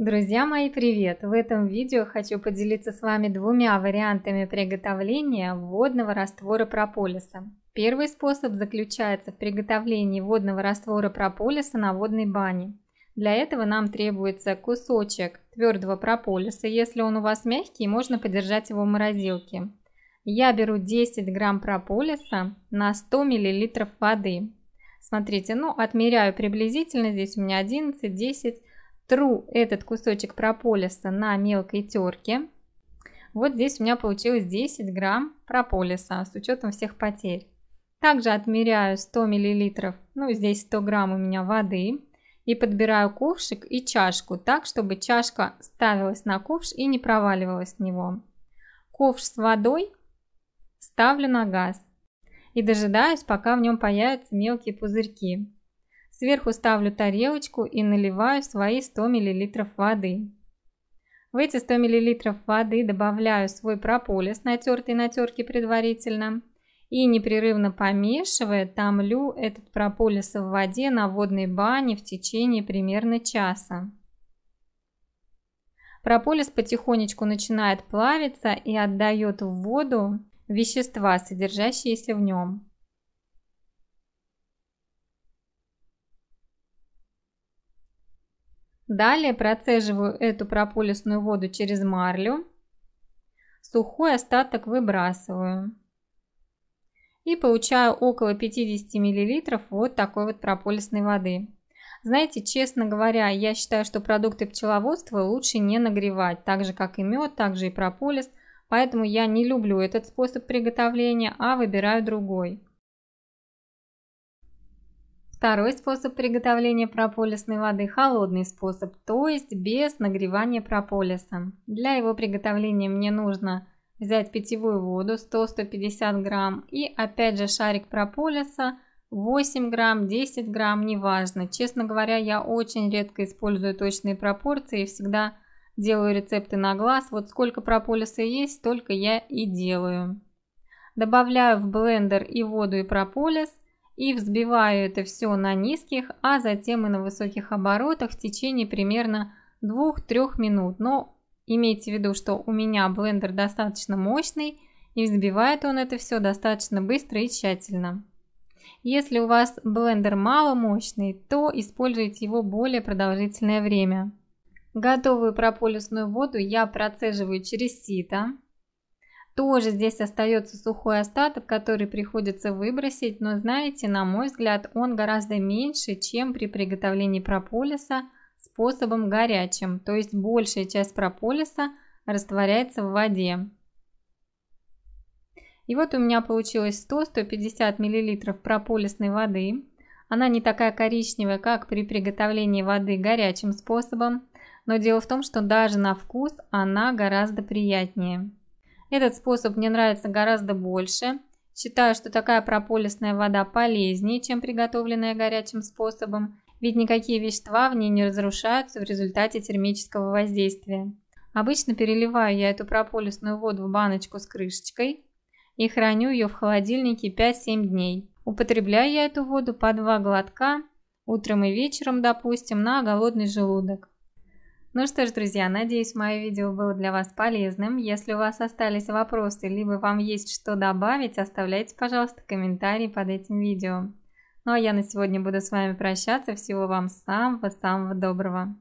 Друзья мои, привет! В этом видео хочу поделиться с вами двумя вариантами приготовления водного раствора прополиса. Первый способ заключается в приготовлении водного раствора прополиса на водной бане. Для этого нам требуется кусочек твердого прополиса. Если он у вас мягкий, можно подержать его в морозилке. Я беру 10 грамм прополиса на 100 миллилитров воды. Смотрите, ну отмеряю приблизительно, здесь у меня 11, 10 тру этот кусочек прополиса на мелкой терке. Вот здесь у меня получилось 10 грамм прополиса с учетом всех потерь. Также отмеряю 100 миллилитров, ну здесь 100 грамм у меня воды. И подбираю ковшик и чашку так, чтобы чашка ставилась на ковш и не проваливалась в него. Ковш с водой ставлю на газ и дожидаюсь, пока в нем появятся мелкие пузырьки. Сверху ставлю тарелочку и наливаю свои 100 мл воды. В эти 100 мл воды добавляю свой прополис, натертый на терке предварительно. И непрерывно помешивая, томлю этот прополис в воде на водной бане в течение примерно часа. Прополис потихонечку начинает плавиться и отдает в воду вещества, содержащиеся в нем. Далее процеживаю эту прополисную воду через марлю. Сухой остаток выбрасываю. И получаю около 50 мл вот такой вот прополисной воды. Знаете, честно говоря, я считаю, что продукты пчеловодства лучше не нагревать, так же как и мед, так же и прополис. Поэтому я не люблю этот способ приготовления, а выбираю другой. Второй способ приготовления прополисной воды – холодный способ, то есть без нагревания прополиса. Для его приготовления мне нужно взять питьевую воду 100-150 грамм и опять же шарик прополиса 8 грамм, 10 грамм, неважно. Честно говоря, я очень редко использую точные пропорции, и всегда делаю рецепты на глаз. Вот сколько прополиса есть, столько я и делаю. Добавляю в блендер и воду, и прополис – и взбиваю это все на низких, а затем и на высоких оборотах в течение примерно 2-3 минут. Но имейте в виду, что у меня блендер достаточно мощный и взбивает он это все достаточно быстро и тщательно. Если у вас блендер маломощный, то используйте его более продолжительное время. Готовую прополисную воду я процеживаю через сито. Тоже здесь остается сухой остаток, который приходится выбросить, но знаете, на мой взгляд, он гораздо меньше, чем при приготовлении прополиса способом горячим, то есть большая часть прополиса растворяется в воде. И вот у меня получилось 100-150 мл прополисной воды. Она не такая коричневая, как при приготовлении воды горячим способом, но дело в том, что даже на вкус она гораздо приятнее. Этот способ мне нравится гораздо больше. Считаю, что такая прополисная вода полезнее, чем приготовленная горячим способом, ведь никакие вещества в ней не разрушаются в результате термического воздействия. Обычно переливаю я эту прополисную воду в баночку с крышечкой и храню ее в холодильнике 5-7 дней. Употребляю я эту воду по 2 глотка, утром и вечером, допустим, на голодный желудок. Ну что ж, друзья, надеюсь, мое видео было для вас полезным. Если у вас остались вопросы, либо вам есть что добавить, оставляйте, пожалуйста, комментарии под этим видео. Ну а я на сегодня буду с вами прощаться. Всего вам самого-самого доброго.